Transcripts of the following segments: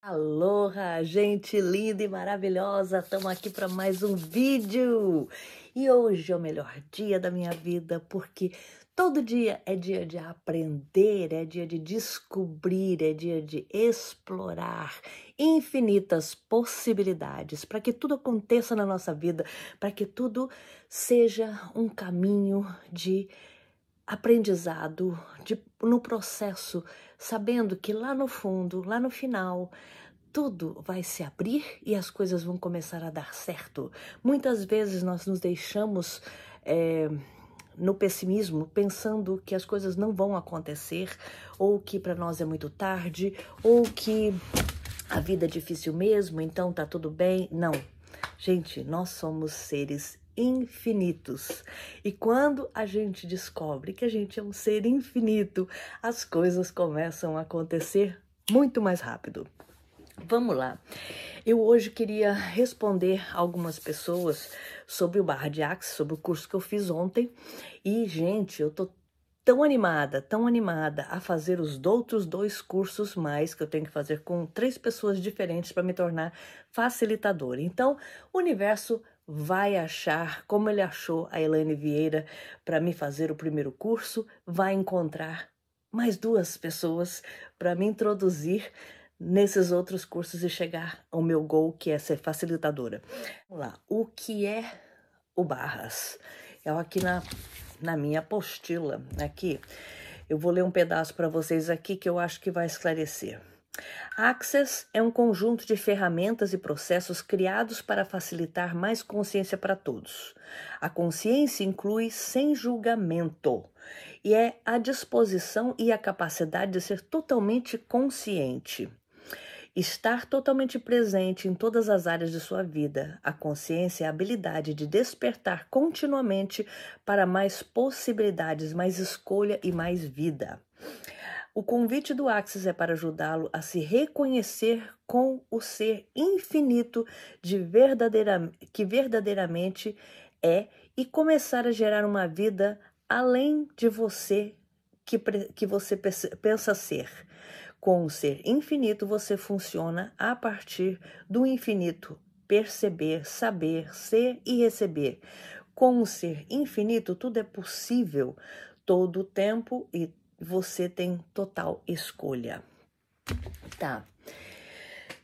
Aloha, gente linda e maravilhosa! Estamos aqui para mais um vídeo! E hoje é o melhor dia da minha vida porque todo dia é dia de aprender, é dia de descobrir, é dia de explorar infinitas possibilidades para que tudo aconteça na nossa vida, para que tudo seja um caminho de aprendizado, de, no processo, sabendo que lá no fundo, lá no final, tudo vai se abrir e as coisas vão começar a dar certo. Muitas vezes nós nos deixamos é, no pessimismo, pensando que as coisas não vão acontecer, ou que para nós é muito tarde, ou que a vida é difícil mesmo, então tá tudo bem. Não. Gente, nós somos seres infinitos. E quando a gente descobre que a gente é um ser infinito, as coisas começam a acontecer muito mais rápido. Vamos lá. Eu hoje queria responder algumas pessoas sobre o Barra de Axis, sobre o curso que eu fiz ontem. E, gente, eu tô tão animada, tão animada a fazer os outros dois cursos mais que eu tenho que fazer com três pessoas diferentes para me tornar facilitadora. Então, o universo vai achar, como ele achou a Elaine Vieira para me fazer o primeiro curso, vai encontrar mais duas pessoas para me introduzir nesses outros cursos e chegar ao meu gol, que é ser facilitadora. Vamos lá, o que é o Barras? É aqui na, na minha apostila, aqui. Eu vou ler um pedaço para vocês aqui que eu acho que vai esclarecer. Access é um conjunto de ferramentas e processos criados para facilitar mais consciência para todos. A consciência inclui sem julgamento e é a disposição e a capacidade de ser totalmente consciente. Estar totalmente presente em todas as áreas de sua vida, a consciência é a habilidade de despertar continuamente para mais possibilidades, mais escolha e mais vida. O convite do Axis é para ajudá-lo a se reconhecer com o ser infinito de verdadeira, que verdadeiramente é e começar a gerar uma vida além de você que, que você pensa ser. Com o ser infinito, você funciona a partir do infinito. Perceber, saber, ser e receber. Com o ser infinito, tudo é possível, todo o tempo e você tem total escolha. Tá.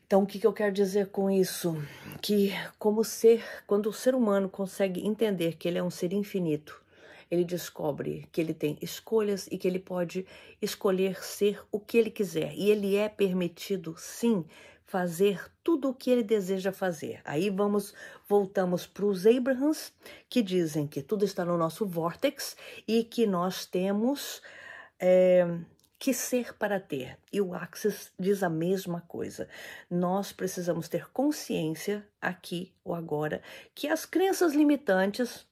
Então, o que, que eu quero dizer com isso? Que como ser, quando o ser humano consegue entender que ele é um ser infinito, ele descobre que ele tem escolhas e que ele pode escolher ser o que ele quiser. E ele é permitido, sim, fazer tudo o que ele deseja fazer. Aí vamos, voltamos para os Abrahams, que dizem que tudo está no nosso vórtex e que nós temos é, que ser para ter. E o Axis diz a mesma coisa. Nós precisamos ter consciência aqui ou agora que as crenças limitantes,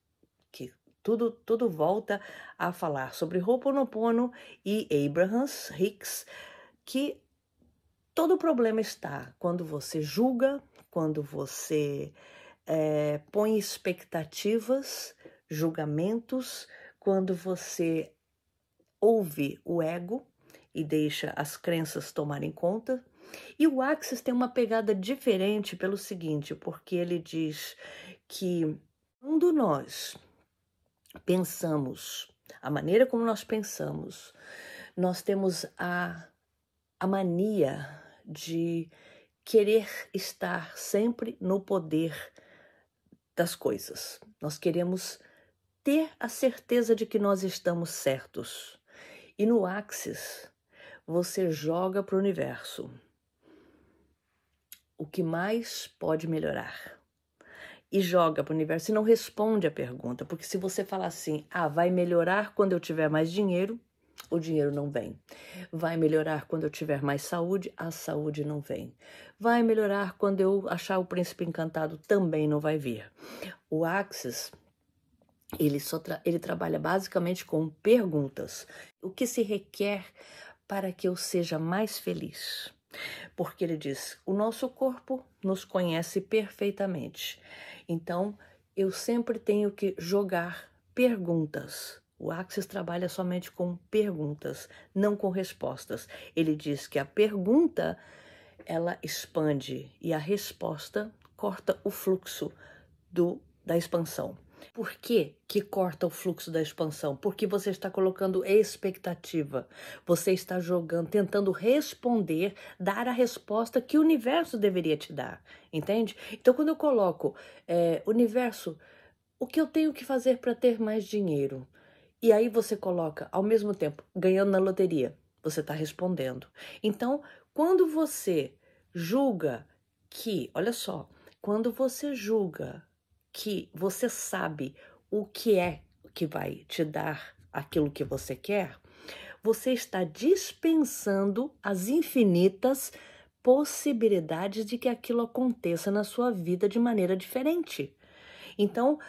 que tudo, tudo volta a falar sobre Ho'oponopono e Abrahams, Hicks, que todo problema está quando você julga, quando você é, põe expectativas, julgamentos, quando você ouve o ego e deixa as crenças tomarem conta. E o Axis tem uma pegada diferente pelo seguinte, porque ele diz que quando nós pensamos, a maneira como nós pensamos, nós temos a, a mania de querer estar sempre no poder das coisas. Nós queremos ter a certeza de que nós estamos certos. E no Axis, você joga para o universo. O que mais pode melhorar? E joga para o universo e não responde a pergunta, porque se você falar assim, ah, vai melhorar quando eu tiver mais dinheiro, o dinheiro não vem. Vai melhorar quando eu tiver mais saúde, a saúde não vem. Vai melhorar quando eu achar o príncipe encantado, também não vai vir. O Axis ele, só tra ele trabalha basicamente com perguntas. O que se requer para que eu seja mais feliz? Porque ele diz: o nosso corpo nos conhece perfeitamente. Então, eu sempre tenho que jogar perguntas. O Axis trabalha somente com perguntas, não com respostas. Ele diz que a pergunta ela expande e a resposta corta o fluxo do, da expansão. Por que, que corta o fluxo da expansão? Porque você está colocando expectativa. Você está jogando, tentando responder, dar a resposta que o universo deveria te dar. Entende? Então, quando eu coloco, é, universo, o que eu tenho que fazer para ter mais dinheiro? E aí você coloca, ao mesmo tempo, ganhando na loteria. Você está respondendo. Então, quando você julga que, olha só, quando você julga que você sabe o que é que vai te dar aquilo que você quer, você está dispensando as infinitas possibilidades de que aquilo aconteça na sua vida de maneira diferente. Então,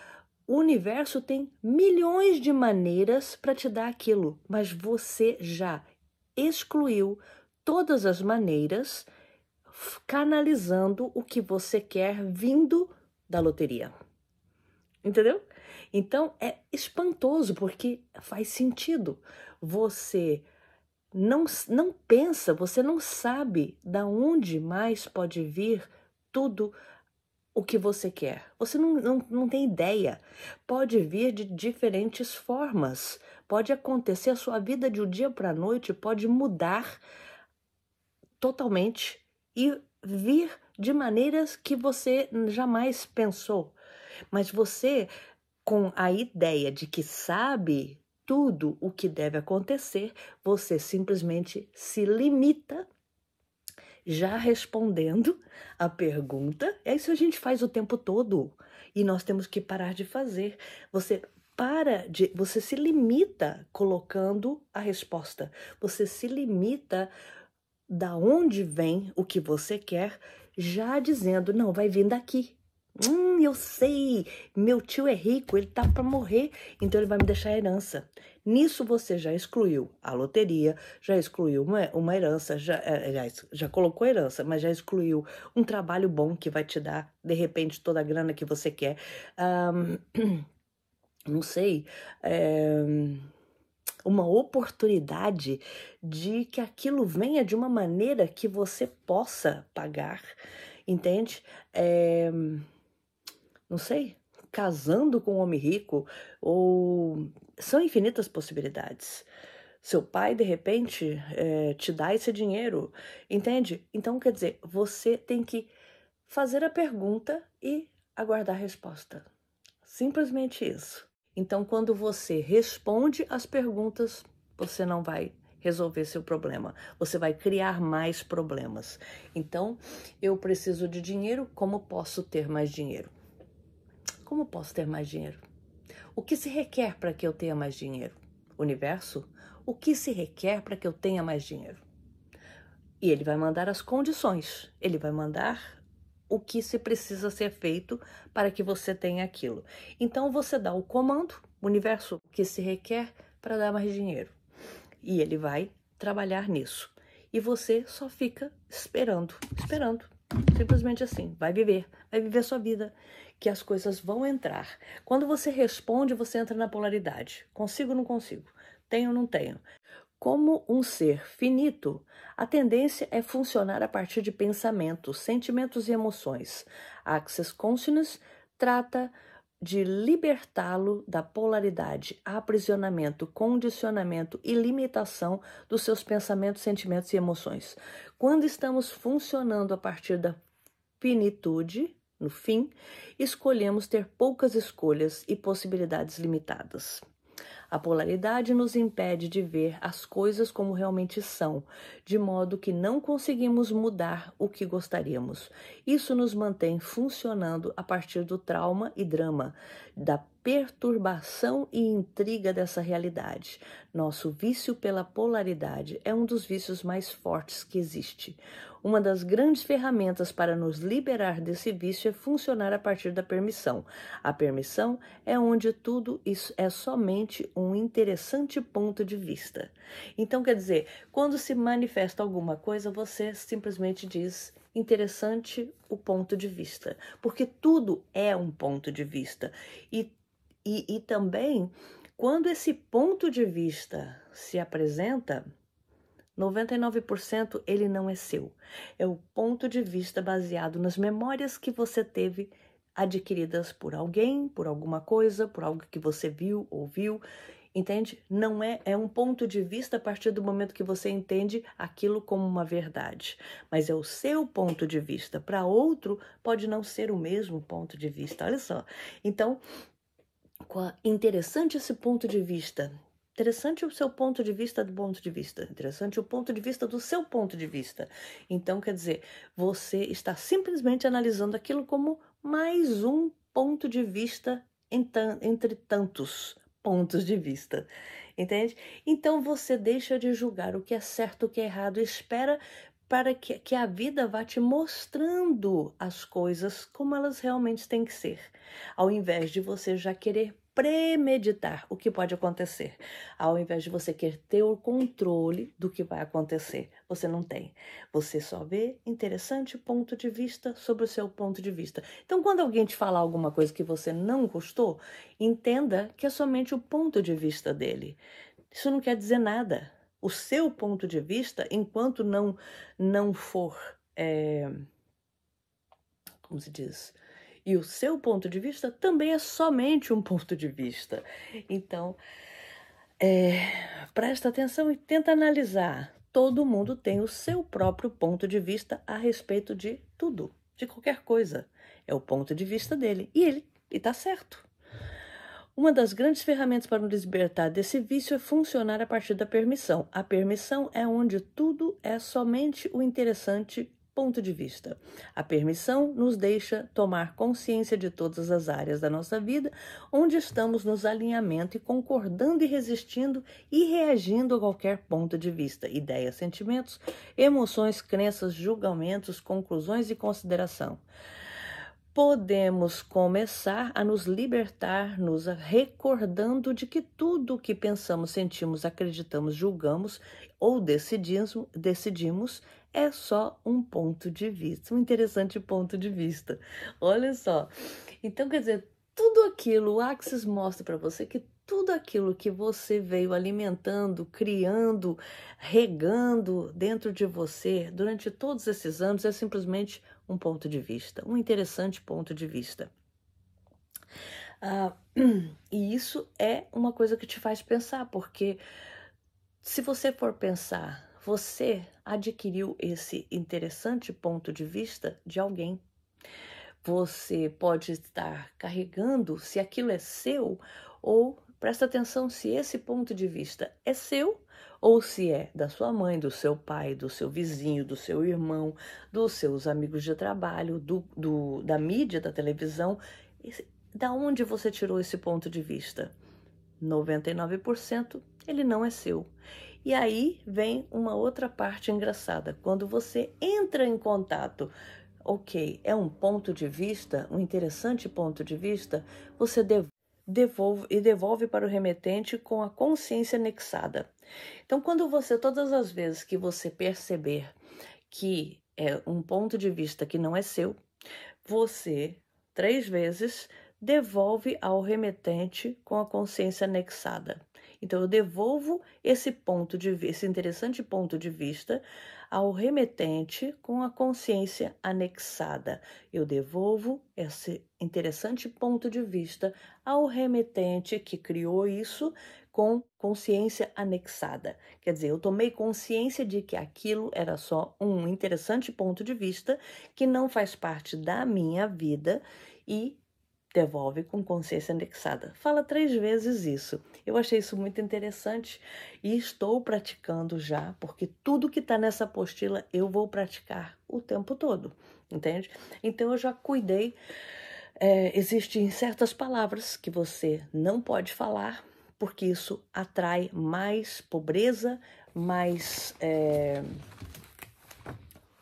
o universo tem milhões de maneiras para te dar aquilo, mas você já excluiu todas as maneiras, canalizando o que você quer vindo da loteria. Entendeu? Então é espantoso porque faz sentido. Você não, não pensa, você não sabe da onde mais pode vir tudo o que você quer. Você não, não, não tem ideia. Pode vir de diferentes formas. Pode acontecer, a sua vida de um dia para a noite pode mudar totalmente e vir de maneiras que você jamais pensou. Mas você, com a ideia de que sabe tudo o que deve acontecer, você simplesmente se limita já respondendo a pergunta. É isso que a gente faz o tempo todo e nós temos que parar de fazer. Você para de, você se limita colocando a resposta. Você se limita da onde vem o que você quer, já dizendo não vai vir daqui. Hum, eu sei, meu tio é rico, ele tá para morrer, então ele vai me deixar herança. Nisso você já excluiu a loteria, já excluiu uma, uma herança, já, já, eh, já colocou herança, mas já excluiu um trabalho bom que vai te dar, de repente, toda a grana que você quer. Um, não sei. É, uma oportunidade de que aquilo venha de uma maneira que você possa pagar, entende? É, não sei, casando com um homem rico, ou são infinitas possibilidades. Seu pai, de repente, é, te dá esse dinheiro, entende? Então, quer dizer, você tem que fazer a pergunta e aguardar a resposta. Simplesmente isso. Então, quando você responde as perguntas, você não vai resolver seu problema, você vai criar mais problemas. Então, eu preciso de dinheiro, como posso ter mais dinheiro? Como posso ter mais dinheiro? O que se requer para que eu tenha mais dinheiro? Universo, o que se requer para que eu tenha mais dinheiro? E ele vai mandar as condições, ele vai mandar o que se precisa ser feito para que você tenha aquilo. Então você dá o comando, universo, o que se requer para dar mais dinheiro. E ele vai trabalhar nisso. E você só fica esperando, esperando. Simplesmente assim, vai viver, vai viver a sua vida, que as coisas vão entrar. Quando você responde, você entra na polaridade. Consigo ou não consigo? Tenho ou não tenho? Como um ser finito, a tendência é funcionar a partir de pensamentos, sentimentos e emoções. A Access Consciousness trata de libertá-lo da polaridade, aprisionamento, condicionamento e limitação dos seus pensamentos, sentimentos e emoções. Quando estamos funcionando a partir da finitude, no fim, escolhemos ter poucas escolhas e possibilidades limitadas. A polaridade nos impede de ver as coisas como realmente são, de modo que não conseguimos mudar o que gostaríamos. Isso nos mantém funcionando a partir do trauma e drama, da perturbação e intriga dessa realidade. Nosso vício pela polaridade é um dos vícios mais fortes que existe. Uma das grandes ferramentas para nos liberar desse vício é funcionar a partir da permissão. A permissão é onde tudo isso é somente um interessante ponto de vista. Então, quer dizer, quando se manifesta alguma coisa, você simplesmente diz interessante o ponto de vista, porque tudo é um ponto de vista e e, e também, quando esse ponto de vista se apresenta, 99% ele não é seu. É o ponto de vista baseado nas memórias que você teve adquiridas por alguém, por alguma coisa, por algo que você viu, ouviu, entende? Não é é um ponto de vista a partir do momento que você entende aquilo como uma verdade, mas é o seu ponto de vista. Para outro pode não ser o mesmo ponto de vista. Olha só. Então, interessante esse ponto de vista. Interessante o seu ponto de vista do ponto de vista. Interessante o ponto de vista do seu ponto de vista. Então, quer dizer, você está simplesmente analisando aquilo como mais um ponto de vista entre tantos pontos de vista. Entende? Então você deixa de julgar o que é certo, o que é errado, espera para que, que a vida vá te mostrando as coisas como elas realmente têm que ser, ao invés de você já querer premeditar o que pode acontecer, ao invés de você querer ter o controle do que vai acontecer. Você não tem. Você só vê interessante ponto de vista sobre o seu ponto de vista. Então, quando alguém te falar alguma coisa que você não gostou, entenda que é somente o ponto de vista dele. Isso não quer dizer nada o seu ponto de vista enquanto não não for é, como se diz e o seu ponto de vista também é somente um ponto de vista então é, presta atenção e tenta analisar todo mundo tem o seu próprio ponto de vista a respeito de tudo de qualquer coisa é o ponto de vista dele e ele está certo uma das grandes ferramentas para nos libertar desse vício é funcionar a partir da permissão. A permissão é onde tudo é somente o interessante ponto de vista. A permissão nos deixa tomar consciência de todas as áreas da nossa vida onde estamos nos alinhamento e concordando e resistindo e reagindo a qualquer ponto de vista, ideias, sentimentos, emoções, crenças, julgamentos, conclusões e consideração podemos começar a nos libertar, nos recordando de que tudo o que pensamos, sentimos, acreditamos, julgamos ou decidimos, decidimos é só um ponto de vista, um interessante ponto de vista. Olha só. Então, quer dizer, tudo aquilo, o Axis mostra para você que tudo aquilo que você veio alimentando, criando, regando dentro de você durante todos esses anos é simplesmente um ponto de vista, um interessante ponto de vista. Ah, e isso é uma coisa que te faz pensar, porque se você for pensar, você adquiriu esse interessante ponto de vista de alguém. Você pode estar carregando se aquilo é seu ou presta atenção se esse ponto de vista é seu ou se é da sua mãe, do seu pai, do seu vizinho, do seu irmão, dos seus amigos de trabalho, do, do da mídia, da televisão, da onde você tirou esse ponto de vista? 99% ele não é seu. E aí vem uma outra parte engraçada. Quando você entra em contato, ok, é um ponto de vista, um interessante ponto de vista, você devolve devolve, e devolve para o remetente com a consciência anexada. Então, quando você, todas as vezes que você perceber que é um ponto de vista que não é seu, você, três vezes, devolve ao remetente com a consciência anexada. Então, eu devolvo esse ponto de esse interessante ponto de vista ao remetente com a consciência anexada. Eu devolvo esse interessante ponto de vista ao remetente que criou isso com consciência anexada. Quer dizer, eu tomei consciência de que aquilo era só um interessante ponto de vista que não faz parte da minha vida e devolve com consciência indexada. Fala três vezes isso. Eu achei isso muito interessante e estou praticando já, porque tudo que está nessa apostila eu vou praticar o tempo todo, entende? Então eu já cuidei. É, existem certas palavras que você não pode falar, porque isso atrai mais pobreza, mais. É,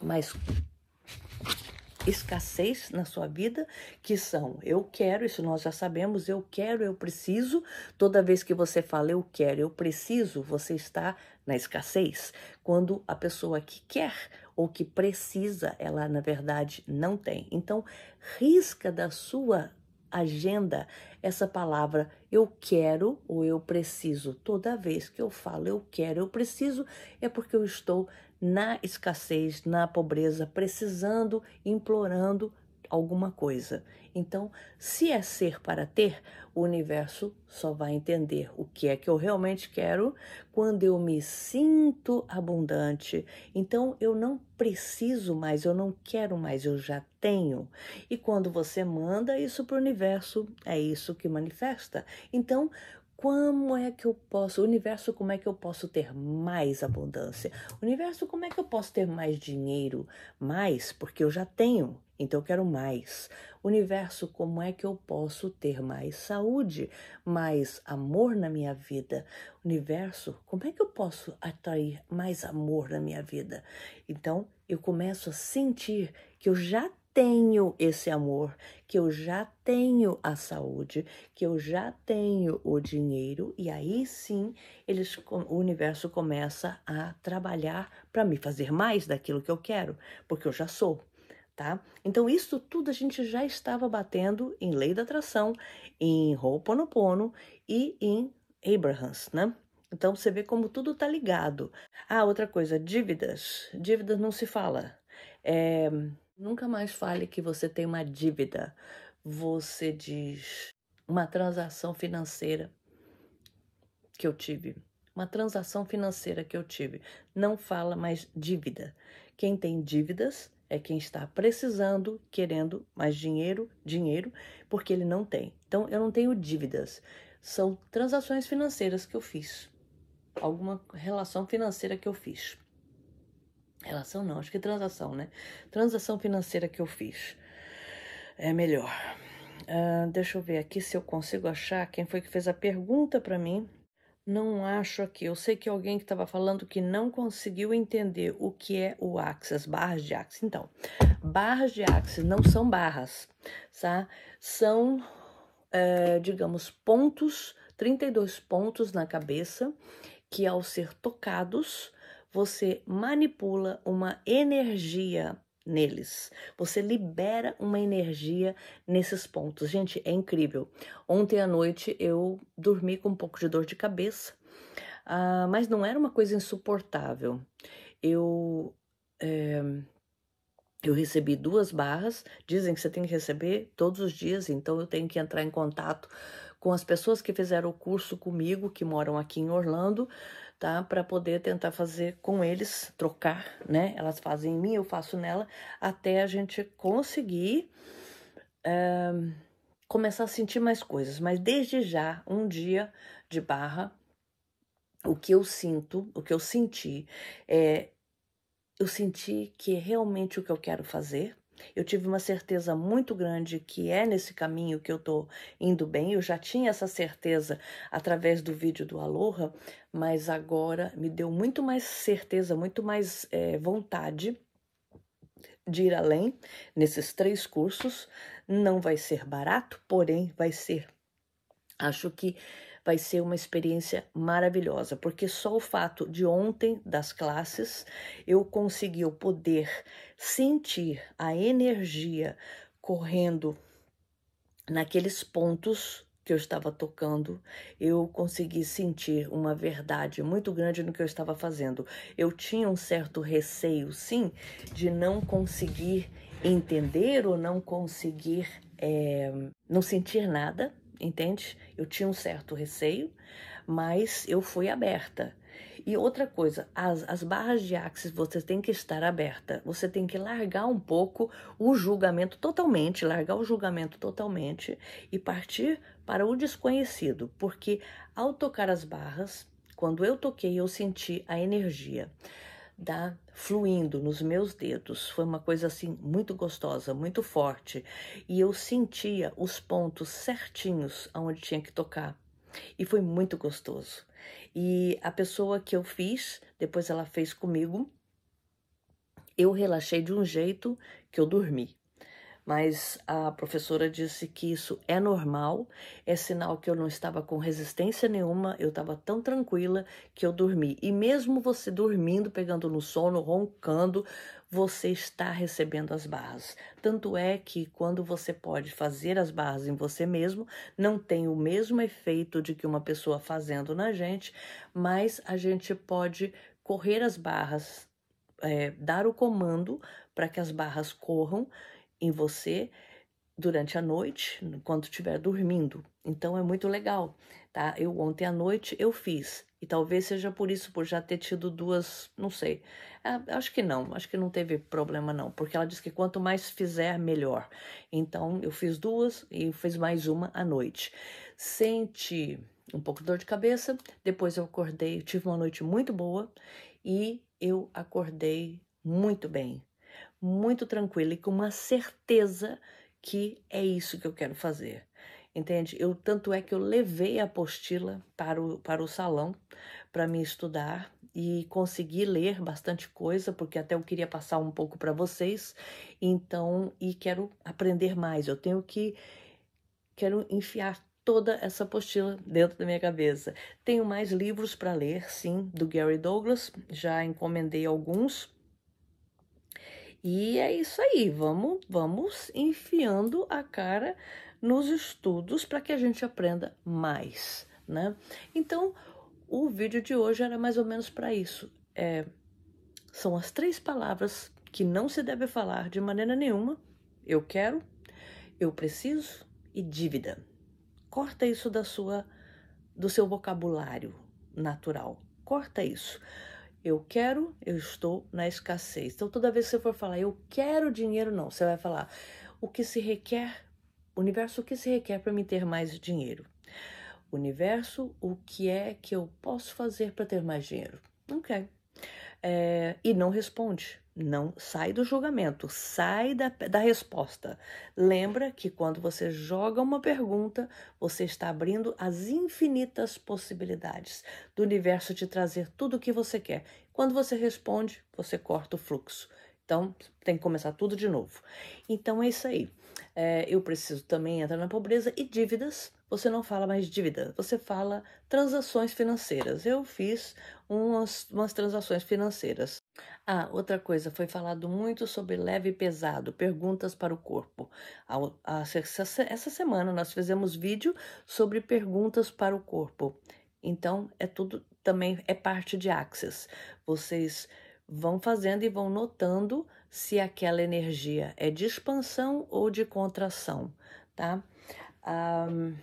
mais escassez na sua vida, que são eu quero, isso nós já sabemos, eu quero, eu preciso. Toda vez que você fala eu quero, eu preciso, você está na escassez. Quando a pessoa que quer ou que precisa, ela na verdade não tem. Então, risca da sua agenda essa palavra eu quero ou eu preciso. Toda vez que eu falo eu quero, eu preciso, é porque eu estou na escassez, na pobreza, precisando, implorando alguma coisa. Então, se é ser para ter, o universo só vai entender o que é que eu realmente quero quando eu me sinto abundante. Então, eu não preciso mais, eu não quero mais, eu já tenho. E quando você manda isso para o universo, é isso que manifesta. Então, como é que eu posso, universo, como é que eu posso ter mais abundância? Universo, como é que eu posso ter mais dinheiro? Mais, porque eu já tenho, então eu quero mais. Universo, como é que eu posso ter mais saúde, mais amor na minha vida? Universo, como é que eu posso atrair mais amor na minha vida? Então eu começo a sentir que eu já tenho esse amor, que eu já tenho a saúde, que eu já tenho o dinheiro, e aí sim eles, o universo começa a trabalhar para me fazer mais daquilo que eu quero, porque eu já sou. Tá? Então, isso tudo a gente já estava batendo em lei da atração, em Ho'oponopono e em Abrahams, né? Então, você vê como tudo está ligado. Ah, outra coisa, dívidas. Dívidas não se fala. É, Nunca mais fale que você tem uma dívida. Você diz uma transação financeira que eu tive. Uma transação financeira que eu tive. Não fala mais dívida. Quem tem dívidas é quem está precisando, querendo mais dinheiro, dinheiro, porque ele não tem. Então eu não tenho dívidas. São transações financeiras que eu fiz. Alguma relação financeira que eu fiz. Relação não, acho que é transação, né? Transação financeira que eu fiz. É melhor. Uh, deixa eu ver aqui se eu consigo achar quem foi que fez a pergunta para mim. Não acho aqui. Eu sei que alguém que estava falando que não conseguiu entender o que é o axis, barras de axis. Então, barras de axis não são barras, tá? São, eh, digamos, pontos, 32 pontos na cabeça, que ao ser tocados, você manipula uma energia neles. Você libera uma energia nesses pontos. Gente, é incrível. Ontem à noite eu dormi com um pouco de dor de cabeça, uh, mas não era uma coisa insuportável. Eu. É, eu recebi duas barras, dizem que você tem que receber todos os dias, então eu tenho que entrar em contato com as pessoas que fizeram o curso comigo, que moram aqui em Orlando, tá? Para poder tentar fazer com eles, trocar, né? Elas fazem em mim, eu faço nela, até a gente conseguir é, começar a sentir mais coisas. Mas desde já, um dia de barra, o que eu sinto, o que eu senti, é, eu senti que é realmente o que eu quero fazer, eu tive uma certeza muito grande que é nesse caminho que eu estou indo bem. Eu já tinha essa certeza através do vídeo do Aloha, mas agora me deu muito mais certeza, muito mais é, vontade de ir além nesses três cursos. Não vai ser barato, porém vai ser. Acho que vai ser uma experiência maravilhosa, porque só o fato de ontem das classes eu consegui poder sentir a energia correndo naqueles pontos que eu estava tocando, eu consegui sentir uma verdade muito grande no que eu estava fazendo. Eu tinha um certo receio, sim, de não conseguir entender ou não conseguir é, não sentir nada, entende? Eu tinha um certo receio, mas eu fui aberta. E outra coisa, as, as barras de axis você tem que estar aberta, você tem que largar um pouco o julgamento totalmente, largar o julgamento totalmente e partir para o desconhecido, porque ao tocar as barras, quando eu toquei, eu senti a energia tá? Fluindo nos meus dedos. Foi uma coisa assim muito gostosa, muito forte. E eu sentia os pontos certinhos aonde tinha que tocar. E foi muito gostoso. E a pessoa que eu fiz, depois ela fez comigo, eu relaxei de um jeito que eu dormi mas a professora disse que isso é normal, é sinal que eu não estava com resistência nenhuma, eu estava tão tranquila que eu dormi. E mesmo você dormindo, pegando no sono, roncando, você está recebendo as barras. Tanto é que quando você pode fazer as barras em você mesmo, não tem o mesmo efeito de que uma pessoa fazendo na gente, mas a gente pode correr as barras, é, dar o comando para que as barras corram em você durante a noite, enquanto estiver dormindo. Então é muito legal, tá? Eu ontem à noite eu fiz. E talvez seja por isso, por já ter tido duas, não sei. É, acho que não, acho que não teve problema não, porque ela disse que quanto mais fizer, melhor. Então eu fiz duas e fiz mais uma à noite. Senti um pouco de dor de cabeça, depois eu acordei, tive uma noite muito boa e eu acordei muito bem, muito tranquila e com uma certeza que é isso que eu quero fazer. Entende? Eu tanto é que eu levei a apostila para o, para o salão para me estudar e consegui ler bastante coisa, porque até eu queria passar um pouco para vocês. Então, e quero aprender mais. Eu tenho que quero enfiar toda essa apostila dentro da minha cabeça. Tenho mais livros para ler, sim, do Gary Douglas, já encomendei alguns. E é isso aí, vamos, vamos enfiando a cara nos estudos para que a gente aprenda mais, né? Então, o vídeo de hoje era mais ou menos para isso. É, são as três palavras que não se deve falar de maneira nenhuma: eu quero, eu preciso e dívida. Corta isso da sua do seu vocabulário natural. Corta isso. Eu quero, eu estou na escassez. Então, toda vez que você for falar eu quero dinheiro, não, você vai falar o que se requer, universo, o que se requer para me ter mais dinheiro? Universo, o que é que eu posso fazer para ter mais dinheiro? Não É, eh, e não responde. Não sai do julgamento, sai da, da resposta. Lembra que quando você joga uma pergunta, você está abrindo as infinitas possibilidades do universo de trazer tudo o que você quer. Quando você responde, você corta o fluxo. Então, tem que começar tudo de novo. Então, é isso aí é, eu preciso também entrar na pobreza e dívidas. Você não fala mais dívida, você fala transações financeiras. Eu fiz umas, umas transações financeiras. Ah, outra coisa, foi falado muito sobre leve e pesado, perguntas para o corpo. Essa semana nós fizemos vídeo sobre perguntas para o corpo. Então, é tudo também é parte de Axis. Vocês vão fazendo e vão notando se aquela energia é de expansão ou de contração, tá? Um,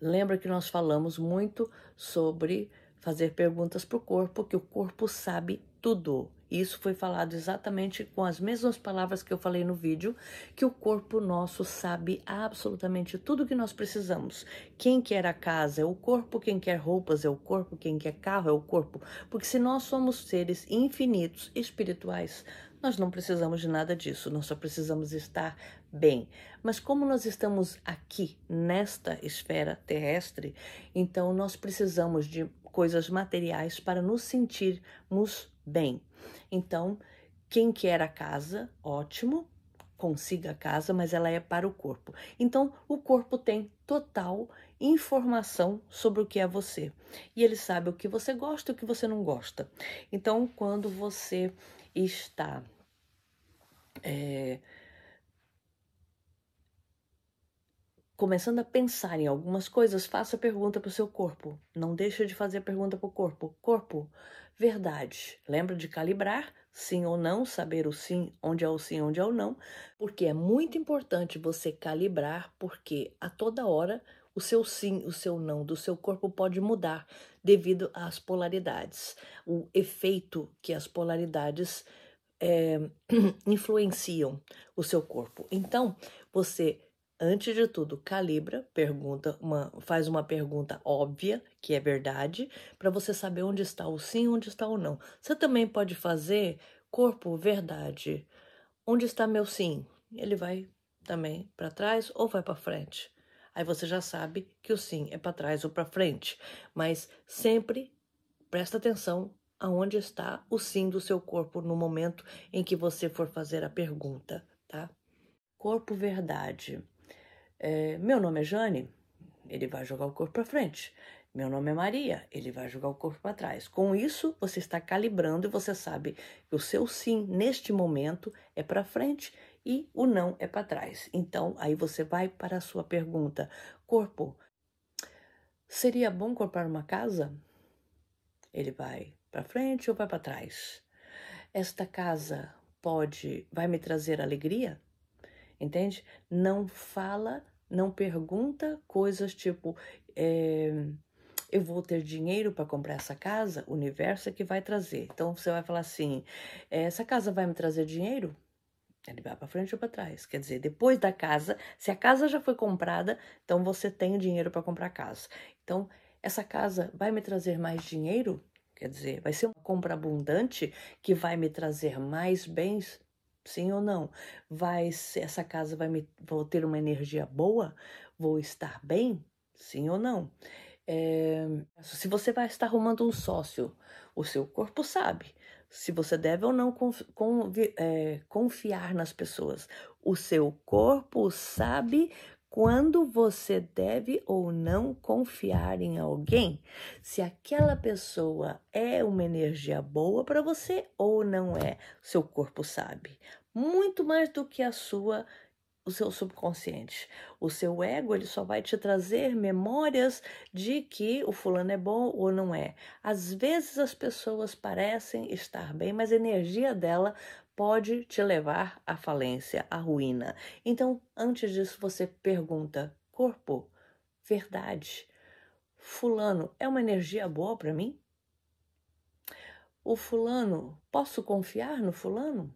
lembra que nós falamos muito sobre fazer perguntas para o corpo, que o corpo sabe tudo. Isso foi falado exatamente com as mesmas palavras que eu falei no vídeo, que o corpo nosso sabe absolutamente tudo que nós precisamos. Quem quer a casa é o corpo, quem quer roupas é o corpo, quem quer carro é o corpo. Porque se nós somos seres infinitos, espirituais, nós não precisamos de nada disso, nós só precisamos estar bem. Mas como nós estamos aqui, nesta esfera terrestre, então nós precisamos de coisas materiais para nos sentirmos bem. Então, quem quer a casa, ótimo, consiga a casa, mas ela é para o corpo. Então, o corpo tem total informação sobre o que é você. E ele sabe o que você gosta e o que você não gosta. Então, quando você está é, começando a pensar em algumas coisas, faça pergunta para o seu corpo. Não deixa de fazer pergunta para o corpo. Corpo, verdade. Lembra de calibrar sim ou não, saber o sim, onde é o sim, onde é o não, porque é muito importante você calibrar, porque a toda hora o seu sim, o seu não do seu corpo pode mudar devido às polaridades, o efeito que as polaridades é, influenciam o seu corpo. Então, você antes de tudo, calibra, pergunta uma, faz uma pergunta óbvia, que é verdade, para você saber onde está o sim, onde está o não. Você também pode fazer corpo, verdade. Onde está meu sim? Ele vai também para trás ou vai para frente. Aí você já sabe que o sim é para trás ou para frente, mas sempre presta atenção aonde está o sim do seu corpo no momento em que você for fazer a pergunta, tá? Corpo verdade. É, meu nome é Jane, ele vai jogar o corpo para frente. Meu nome é Maria, ele vai jogar o corpo para trás. Com isso, você está calibrando e você sabe que o seu sim neste momento é para frente e o não é para trás. Então, aí você vai para a sua pergunta: corpo, seria bom comprar uma casa? Ele vai para frente ou vai para trás? Esta casa pode vai me trazer alegria? Entende? Não fala não pergunta coisas tipo: é, eu vou ter dinheiro para comprar essa casa? O universo é que vai trazer. Então você vai falar assim: é, essa casa vai me trazer dinheiro? Ele vai para frente ou para trás. Quer dizer, depois da casa, se a casa já foi comprada, então você tem o dinheiro para comprar a casa. Então, essa casa vai me trazer mais dinheiro? Quer dizer, vai ser uma compra abundante que vai me trazer mais bens? Sim ou não? Vai essa casa vai me vou ter uma energia boa? Vou estar bem? Sim ou não? É, se você vai estar arrumando um sócio, o seu corpo sabe se você deve ou não confi é, eh, confiar nas pessoas. O seu corpo sabe quando você deve ou não confiar em alguém, se aquela pessoa é uma energia boa para você ou não é. Seu corpo sabe muito mais do que a sua o seu subconsciente. O seu ego ele só vai te trazer memórias de que o fulano é bom ou não é. Às vezes as pessoas parecem estar bem, mas a energia dela pode te levar à falência, à ruína. Então, antes disso, você pergunta: corpo, verdade, Fulano é uma energia boa para mim? O Fulano, posso confiar no Fulano?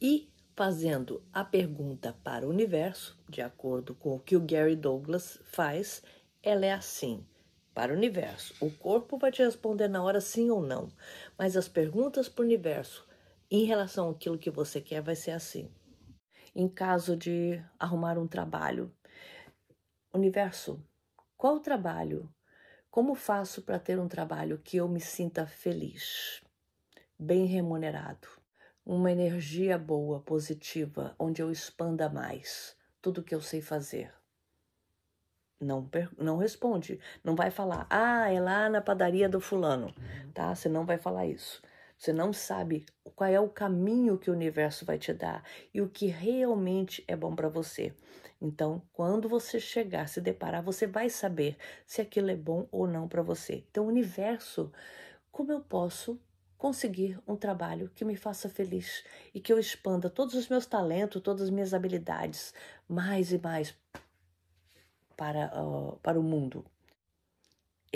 E fazendo a pergunta para o universo, de acordo com o que o Gary Douglas faz, ela é assim para o universo. O corpo vai te responder na hora sim ou não, mas as perguntas para o universo em relação àquilo que você quer, vai ser assim. Em caso de arrumar um trabalho, universo, qual o trabalho? Como faço para ter um trabalho que eu me sinta feliz, bem remunerado, uma energia boa, positiva, onde eu expanda mais tudo que eu sei fazer? Não, não responde, não vai falar, ah, é lá na padaria do fulano, uhum. tá? Você não vai falar isso. Você não sabe qual é o caminho que o universo vai te dar e o que realmente é bom para você. Então, quando você chegar, se deparar, você vai saber se aquilo é bom ou não para você. Então, universo, como eu posso conseguir um trabalho que me faça feliz e que eu expanda todos os meus talentos, todas as minhas habilidades mais e mais para, uh, para o mundo,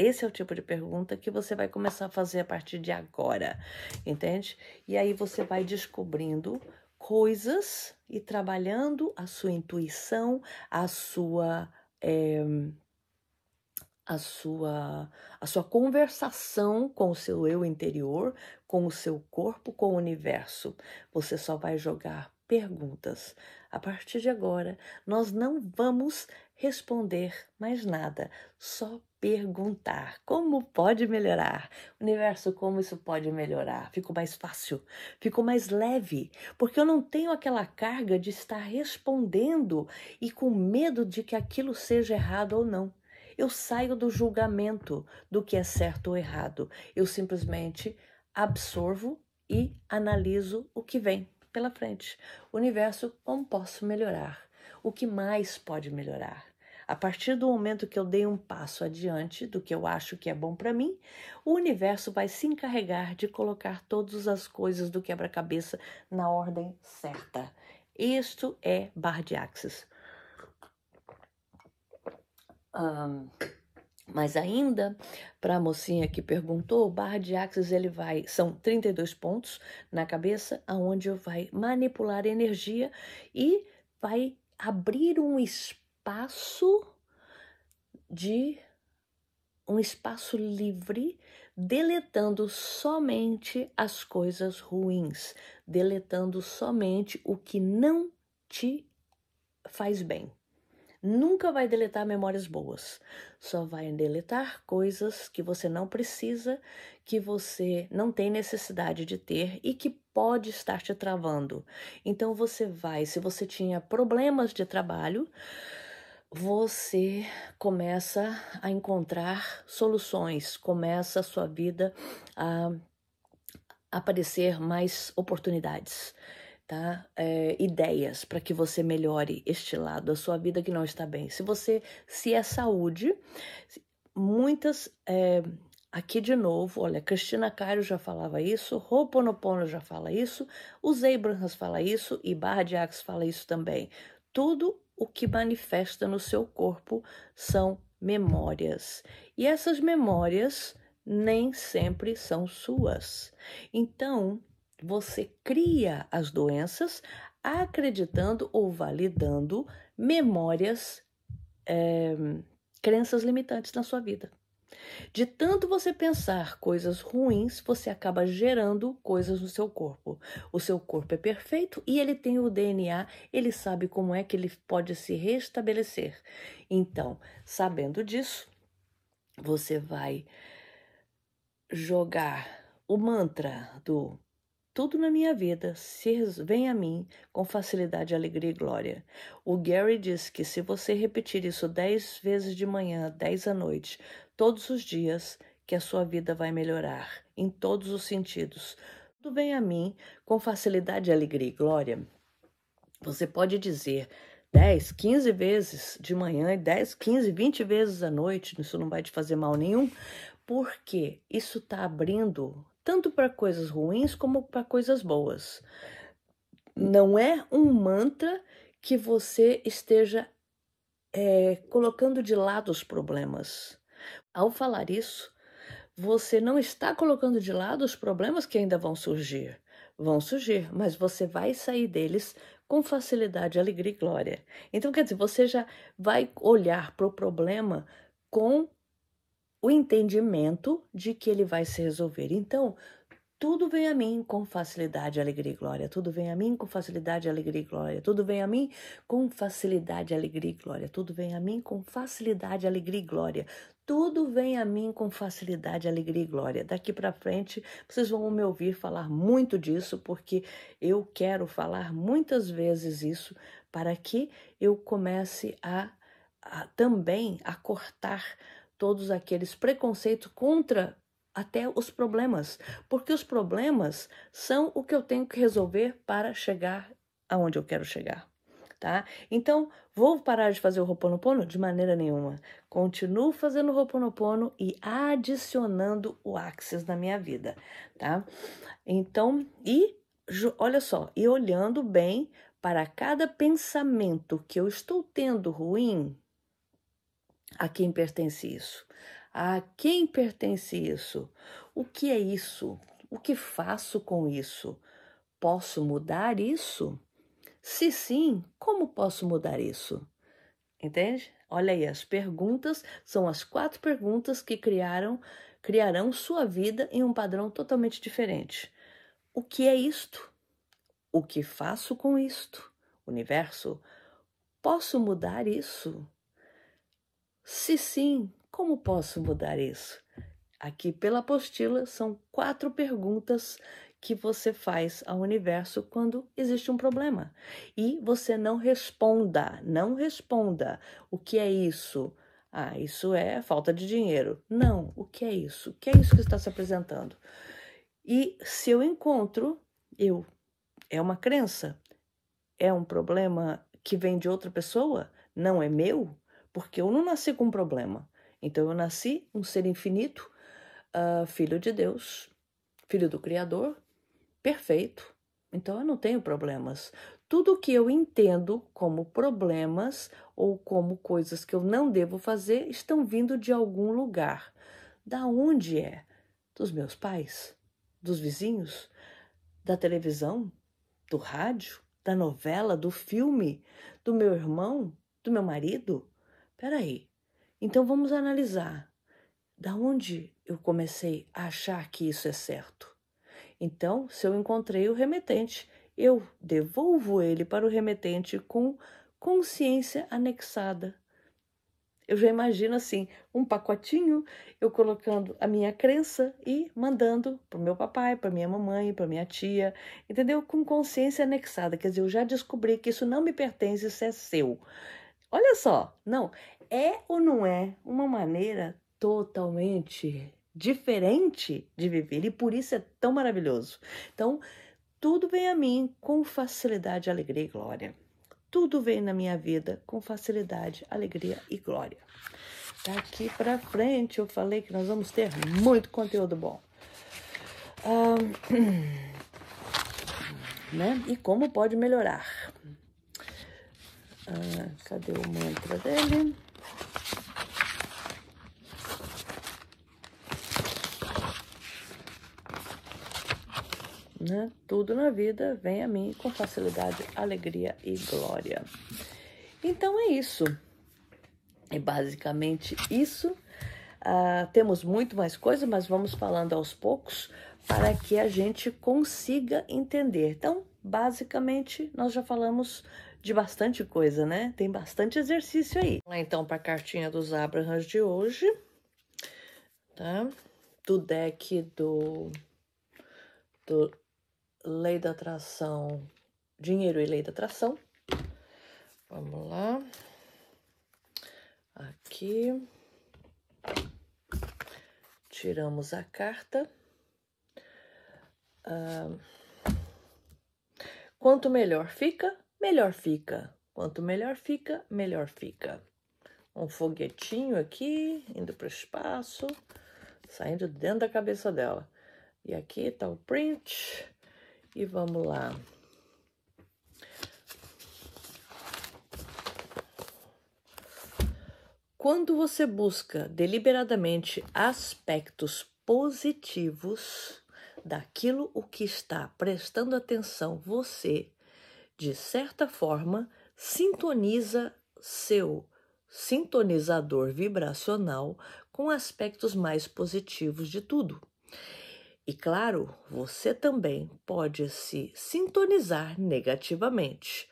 esse é o tipo de pergunta que você vai começar a fazer a partir de agora, entende? E aí você vai descobrindo coisas e trabalhando a sua intuição, a sua. É, a sua, a sua conversação com o seu eu interior, com o seu corpo, com o universo. Você só vai jogar perguntas. A partir de agora, nós não vamos responder mais nada, só perguntar. Como pode melhorar? Universo, como isso pode melhorar? Ficou mais fácil, ficou mais leve, porque eu não tenho aquela carga de estar respondendo e com medo de que aquilo seja errado ou não. Eu saio do julgamento do que é certo ou errado. Eu simplesmente absorvo e analiso o que vem pela frente. Universo, como posso melhorar? O que mais pode melhorar? A partir do momento que eu dei um passo adiante do que eu acho que é bom para mim, o universo vai se encarregar de colocar todas as coisas do quebra-cabeça na ordem certa. Isto é bar de axis. Um... Mas ainda para a mocinha que perguntou, o barra de axis ele vai, são 32 pontos na cabeça, aonde vai manipular energia e vai abrir um espaço de um espaço livre, deletando somente as coisas ruins, deletando somente o que não te faz bem nunca vai deletar memórias boas. Só vai deletar coisas que você não precisa, que você não tem necessidade de ter e que pode estar te travando. Então você vai, se você tinha problemas de trabalho, você começa a encontrar soluções, começa a sua vida a aparecer mais oportunidades tá? É, ideias para que você melhore este lado da sua vida que não está bem. Se você se é saúde, muitas é, aqui de novo, olha, Cristina Cairo já falava isso, Roponopono já fala isso, os Abrahams fala isso e Barra de Axe fala isso também. Tudo o que manifesta no seu corpo são memórias. E essas memórias nem sempre são suas. Então, você cria as doenças acreditando ou validando memórias, é, crenças limitantes na sua vida. De tanto você pensar coisas ruins, você acaba gerando coisas no seu corpo. O seu corpo é perfeito e ele tem o DNA, ele sabe como é que ele pode se restabelecer. Então, sabendo disso, você vai jogar o mantra do tudo na minha vida se vem a mim com facilidade, alegria e glória. O Gary diz que se você repetir isso dez vezes de manhã, dez à noite, todos os dias, que a sua vida vai melhorar em todos os sentidos. Tudo vem a mim com facilidade, alegria e glória. Você pode dizer 10, 15 vezes de manhã e 10, 15, 20 vezes à noite, isso não vai te fazer mal nenhum, porque isso está abrindo tanto para coisas ruins como para coisas boas. Não é um mantra que você esteja é, colocando de lado os problemas. Ao falar isso, você não está colocando de lado os problemas que ainda vão surgir. Vão surgir, mas você vai sair deles com facilidade, alegria e glória. Então, quer dizer, você já vai olhar para o problema com o entendimento de que ele vai se resolver. Então, tudo vem a mim com facilidade, alegria e glória. Tudo vem a mim com facilidade, alegria e glória. Tudo vem a mim com facilidade, alegria e glória. Tudo vem a mim com facilidade, alegria e glória. Tudo vem a mim com facilidade, alegria e glória. Daqui para frente, vocês vão me ouvir falar muito disso, porque eu quero falar muitas vezes isso para que eu comece a, a também a cortar todos aqueles preconceitos contra até os problemas, porque os problemas são o que eu tenho que resolver para chegar aonde eu quero chegar, tá? Então, vou parar de fazer o Ho'oponopono de maneira nenhuma. Continuo fazendo o Ho'oponopono e adicionando o Axis na minha vida, tá? Então, e olha só, e olhando bem para cada pensamento que eu estou tendo ruim, a quem pertence isso? A quem pertence isso? O que é isso? O que faço com isso? Posso mudar isso? Se sim, como posso mudar isso? Entende? Olha aí, as perguntas são as quatro perguntas que criaram criarão sua vida em um padrão totalmente diferente. O que é isto? O que faço com isto? Universo, posso mudar isso? Se sim, como posso mudar isso? Aqui pela apostila são quatro perguntas que você faz ao universo quando existe um problema. E você não responda, não responda o que é isso. Ah, isso é falta de dinheiro. Não, o que é isso? O que é isso que está se apresentando? E se eu encontro, eu é uma crença? É um problema que vem de outra pessoa? Não é meu? Porque eu não nasci com um problema. Então eu nasci um ser infinito, uh, filho de Deus, filho do Criador, perfeito. Então eu não tenho problemas. Tudo que eu entendo como problemas ou como coisas que eu não devo fazer estão vindo de algum lugar. Da onde é? Dos meus pais? Dos vizinhos? Da televisão? Do rádio? Da novela? Do filme? Do meu irmão? Do meu marido? Peraí, então vamos analisar da onde eu comecei a achar que isso é certo. Então, se eu encontrei o remetente, eu devolvo ele para o remetente com consciência anexada. Eu já imagino assim, um pacotinho, eu colocando a minha crença e mandando para o meu papai, para minha mamãe, para minha tia, entendeu? Com consciência anexada, quer dizer, eu já descobri que isso não me pertence, isso é seu. Olha só, não, é ou não é uma maneira totalmente diferente de viver e por isso é tão maravilhoso. Então, tudo vem a mim com facilidade, alegria e glória. Tudo vem na minha vida com facilidade, alegria e glória. Daqui para frente, eu falei que nós vamos ter muito conteúdo bom. Um, ah, né? E como pode melhorar? Ah, cadê o mantra dele? Né? Tudo na vida vem a mim com facilidade, alegria e glória. Então é isso. É basicamente isso. Ah, temos muito mais coisa, mas vamos falando aos poucos para que a gente consiga entender. Então, basicamente, nós já falamos de bastante coisa, né? Tem bastante exercício aí. Vamos lá então para a cartinha dos Abrahams de hoje, tá? Do deck do, do Lei da Atração, Dinheiro e Lei da Atração. Vamos lá. Aqui. Tiramos a carta. Ah, quanto melhor fica, melhor fica. Quanto melhor fica, melhor fica. Um foguetinho aqui, indo para o espaço, saindo dentro da cabeça dela. E aqui está o print. E vamos lá. Quando você busca deliberadamente aspectos positivos daquilo o que está prestando atenção, você de certa forma, sintoniza seu sintonizador vibracional com aspectos mais positivos de tudo. E claro, você também pode se sintonizar negativamente.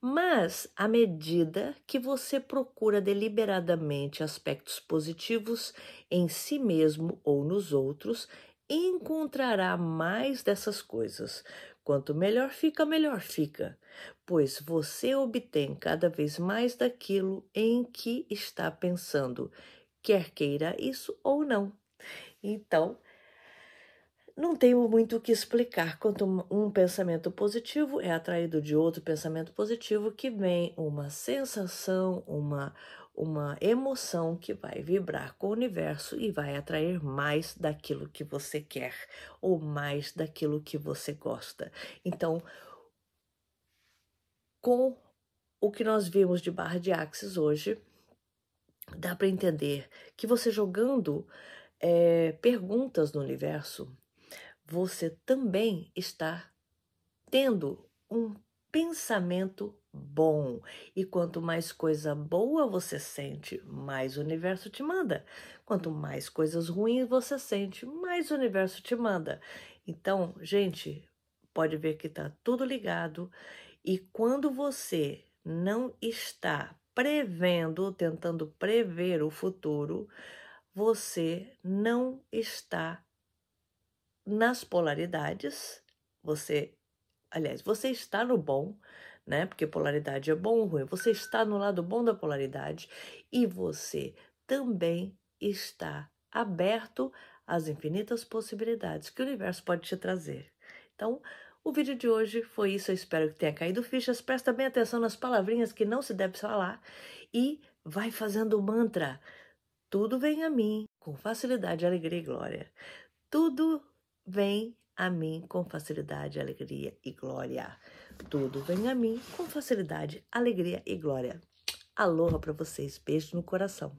Mas à medida que você procura deliberadamente aspectos positivos em si mesmo ou nos outros, encontrará mais dessas coisas, Quanto melhor fica, melhor fica, pois você obtém cada vez mais daquilo em que está pensando, quer queira isso ou não. Então, não tenho muito o que explicar quanto um pensamento positivo é atraído de outro pensamento positivo que vem uma sensação, uma uma emoção que vai vibrar com o universo e vai atrair mais daquilo que você quer ou mais daquilo que você gosta. Então, com o que nós vimos de barra de axis hoje, dá para entender que você jogando é, perguntas no universo, você também está tendo um pensamento bom. E quanto mais coisa boa você sente, mais o universo te manda. Quanto mais coisas ruins você sente, mais o universo te manda. Então, gente, pode ver que está tudo ligado. E quando você não está prevendo, tentando prever o futuro, você não está nas polaridades. Você, aliás, você está no bom, né? Porque polaridade é bom ou ruim. Você está no lado bom da polaridade e você também está aberto às infinitas possibilidades que o universo pode te trazer. Então, o vídeo de hoje foi isso. Eu espero que tenha caído fichas. Presta bem atenção nas palavrinhas que não se deve falar e vai fazendo o mantra. Tudo vem a mim com facilidade, alegria e glória. Tudo vem a mim com facilidade, alegria e glória. Tudo vem a mim com facilidade, alegria e glória. Aloha para vocês, beijo no coração.